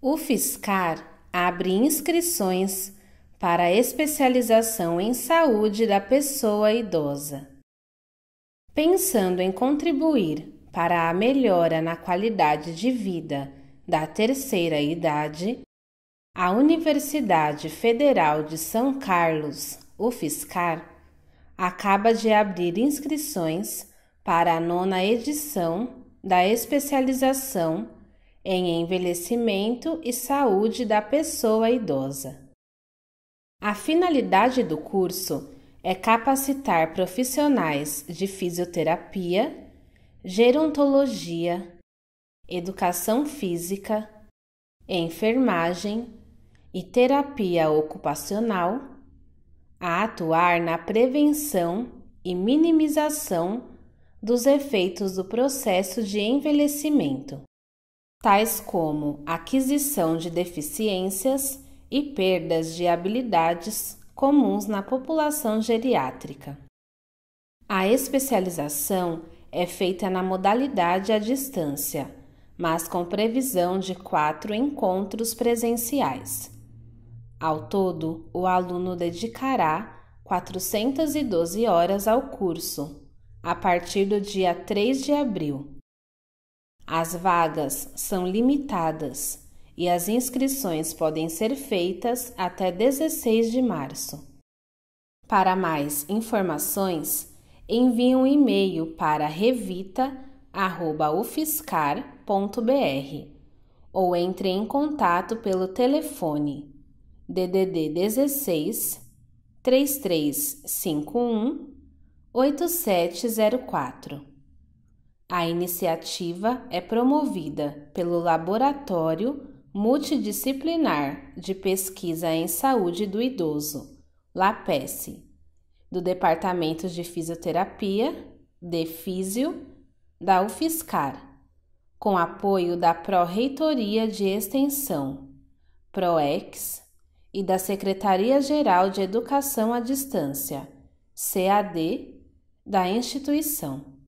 O FISCAR abre inscrições para a especialização em saúde da pessoa idosa. Pensando em contribuir para a melhora na qualidade de vida da terceira idade, a Universidade Federal de São Carlos, UFSCar, acaba de abrir inscrições para a nona edição da especialização em envelhecimento e saúde da pessoa idosa. A finalidade do curso é capacitar profissionais de fisioterapia, gerontologia, educação física, enfermagem e terapia ocupacional a atuar na prevenção e minimização dos efeitos do processo de envelhecimento, tais como aquisição de deficiências e perdas de habilidades comuns na população geriátrica. A especialização é feita na modalidade à distância, mas com previsão de quatro encontros presenciais. Ao todo, o aluno dedicará 412 horas ao curso, a partir do dia 3 de abril. As vagas são limitadas e as inscrições podem ser feitas até 16 de março. Para mais informações, envie um e-mail para revita.ufiscar.br ou entre em contato pelo telefone DDD 16 3351 8704. A iniciativa é promovida pelo Laboratório Multidisciplinar de Pesquisa em Saúde do Idoso, LAPES, do Departamento de Fisioterapia, DEFISIO, da UFSCAR, com apoio da Pró-Reitoria de Extensão, PROEX, e da Secretaria-Geral de Educação à Distância, CAD da instituição.